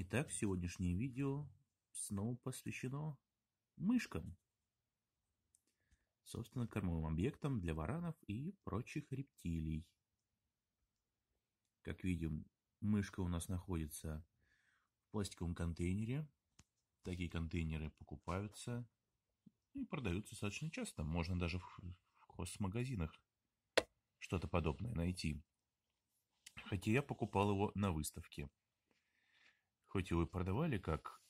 Итак, сегодняшнее видео снова посвящено мышкам. Собственно, кормовым объектам для варанов и прочих рептилий. Как видим, мышка у нас находится в пластиковом контейнере. Такие контейнеры покупаются и продаются достаточно часто. Можно даже в хозмагазинах что-то подобное найти. Хотя я покупал его на выставке – хоть его и продавали как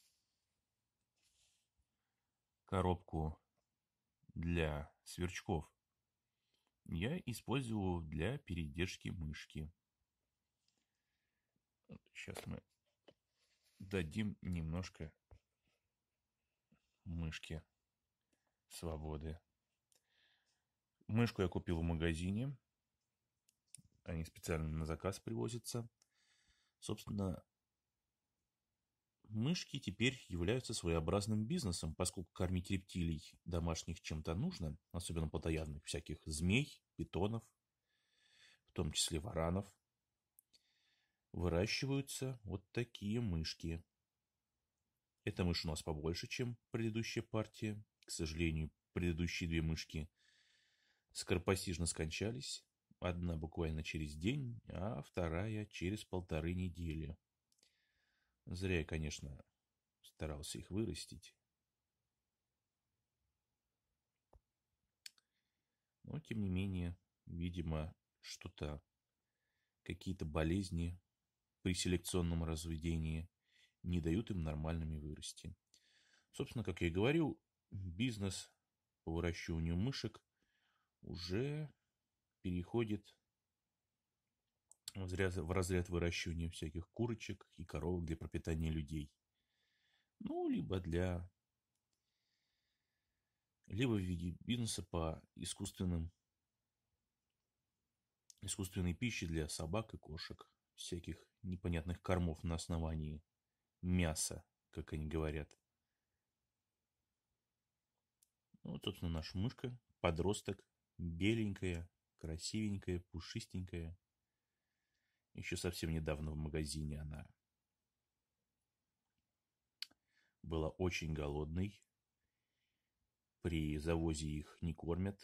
коробку для сверчков, я использовал для передержки мышки. Сейчас мы дадим немножко мышке свободы. Мышку я купил в магазине. Они специально на заказ привозятся. Собственно, Мышки теперь являются своеобразным бизнесом, поскольку кормить рептилий домашних чем-то нужно, особенно плотоядных всяких змей, питонов, в том числе варанов. Выращиваются вот такие мышки. Эта мышь у нас побольше, чем предыдущая партия. К сожалению, предыдущие две мышки скоропостижно скончались. Одна буквально через день, а вторая через полторы недели. Зря я, конечно, старался их вырастить. Но, тем не менее, видимо, что-то, какие-то болезни при селекционном разведении не дают им нормальными вырасти. Собственно, как я и говорил, бизнес по выращиванию мышек уже переходит в разряд, в разряд выращивания всяких курочек и коровок для пропитания людей. Ну, либо для... Либо в виде бизнеса по искусственным... искусственной пище для собак и кошек. Всяких непонятных кормов на основании мяса, как они говорят. Ну, вот, собственно, наша мышка, подросток, беленькая, красивенькая, пушистенькая – еще совсем недавно в магазине она была очень голодной. При завозе их не кормят.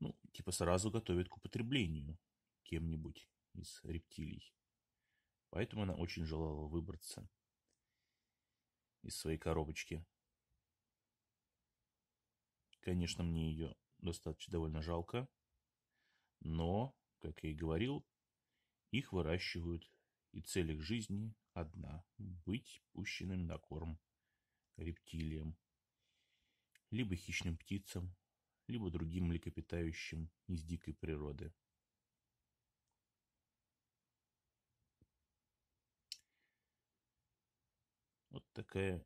Ну, типа сразу готовят к употреблению кем-нибудь из рептилий. Поэтому она очень желала выбраться из своей коробочки. Конечно, мне ее достаточно довольно жалко, но, как я и говорил, их выращивают, и цель их жизни одна – быть пущенным на корм рептилиям, либо хищным птицам, либо другим млекопитающим из дикой природы. Вот такая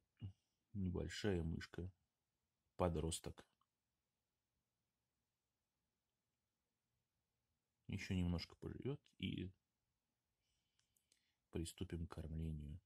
небольшая мышка, подросток. Еще немножко поживет и приступим к кормлению.